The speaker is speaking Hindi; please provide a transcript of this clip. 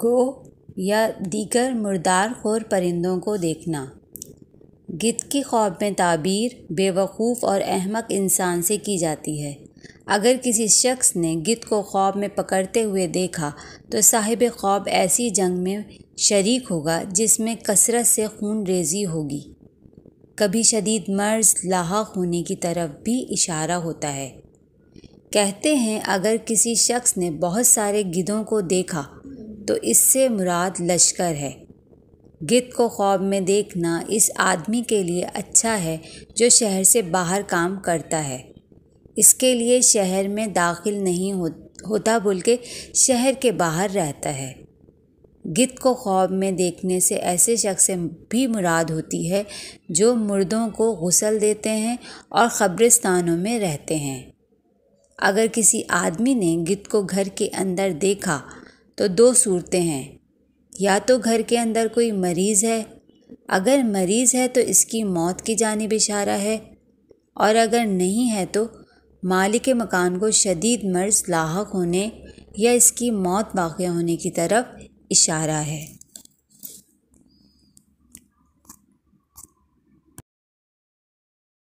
गो या दीगर मुर्दार खोर परिंदों को देखना गिद की ख्वाब में ताबीर बेवकूफ़ और अहमक इंसान से की जाती है अगर किसी शख्स ने गिद को ख्वाब में पकड़ते हुए देखा तो साहिब ख्वाब ऐसी जंग में शरीक होगा जिसमें कसरत से खून रेजी होगी कभी शदीद मर्ज लाक होने की तरफ भी इशारा होता है कहते हैं अगर किसी शख्स ने बहुत सारे गिदों को देखा तो इससे मुराद लश्कर है गिद को ख्वाब में देखना इस आदमी के लिए अच्छा है जो शहर से बाहर काम करता है इसके लिए शहर में दाखिल नहीं हो, होता बल्कि शहर के बाहर रहता है गिद को ख्वाब में देखने से ऐसे शख्स से भी मुराद होती है जो मुर्दों को गुसल देते हैं और ख़ब्रिस्तानों में रहते हैं अगर किसी आदमी ने गिद को घर के अंदर देखा तो दो सूरतें हैं या तो घर के अंदर कोई मरीज़ है अगर मरीज़ है तो इसकी मौत की जानब इशारा है और अगर नहीं है तो मालिक मकान को शदीद मर्ज लाक होने या इसकी मौत वाक़ होने की तरफ इशारा है